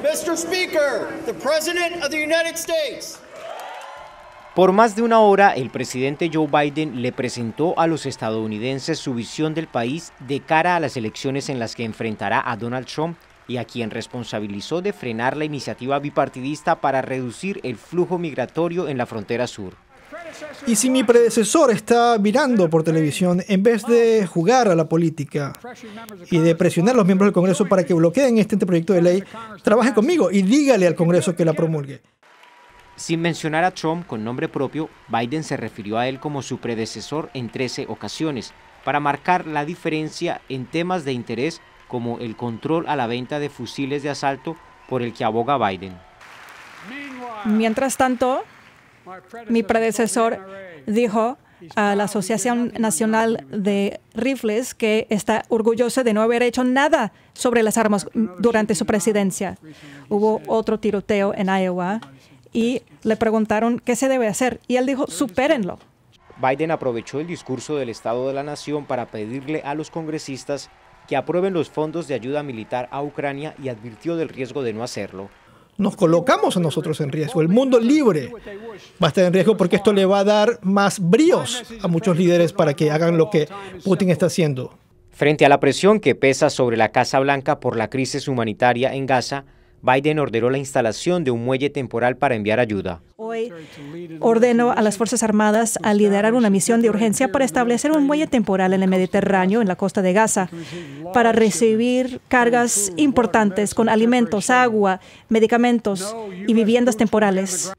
Speaker, Por más de una hora, el presidente Joe Biden le presentó a los estadounidenses su visión del país de cara a las elecciones en las que enfrentará a Donald Trump y a quien responsabilizó de frenar la iniciativa bipartidista para reducir el flujo migratorio en la frontera sur. Y si mi predecesor está mirando por televisión, en vez de jugar a la política y de presionar a los miembros del Congreso para que bloqueen este proyecto de ley, trabaje conmigo y dígale al Congreso que la promulgue. Sin mencionar a Trump con nombre propio, Biden se refirió a él como su predecesor en 13 ocasiones, para marcar la diferencia en temas de interés como el control a la venta de fusiles de asalto por el que aboga Biden. Mientras tanto, mi predecesor dijo a la Asociación Nacional de Rifles que está orgullosa de no haber hecho nada sobre las armas durante su presidencia. Hubo otro tiroteo en Iowa y le preguntaron qué se debe hacer y él dijo, supérenlo. Biden aprovechó el discurso del Estado de la Nación para pedirle a los congresistas que aprueben los fondos de ayuda militar a Ucrania y advirtió del riesgo de no hacerlo nos colocamos a nosotros en riesgo. El mundo libre va a estar en riesgo porque esto le va a dar más bríos a muchos líderes para que hagan lo que Putin está haciendo. Frente a la presión que pesa sobre la Casa Blanca por la crisis humanitaria en Gaza, Biden ordenó la instalación de un muelle temporal para enviar ayuda. Hoy ordenó a las Fuerzas Armadas a liderar una misión de urgencia para establecer un muelle temporal en el Mediterráneo, en la costa de Gaza, para recibir cargas importantes con alimentos, agua, medicamentos y viviendas temporales.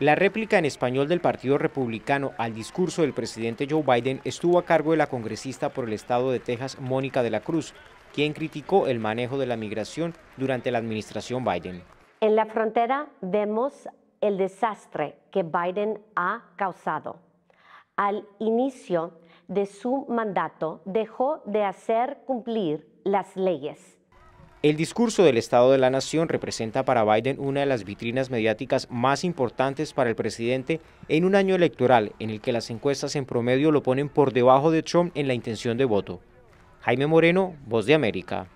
La réplica en español del Partido Republicano al discurso del presidente Joe Biden estuvo a cargo de la congresista por el estado de Texas, Mónica de la Cruz, quien criticó el manejo de la migración durante la administración Biden. En la frontera vemos el desastre que Biden ha causado. Al inicio de su mandato dejó de hacer cumplir las leyes. El discurso del Estado de la Nación representa para Biden una de las vitrinas mediáticas más importantes para el presidente en un año electoral en el que las encuestas en promedio lo ponen por debajo de Trump en la intención de voto. Jaime Moreno, Voz de América.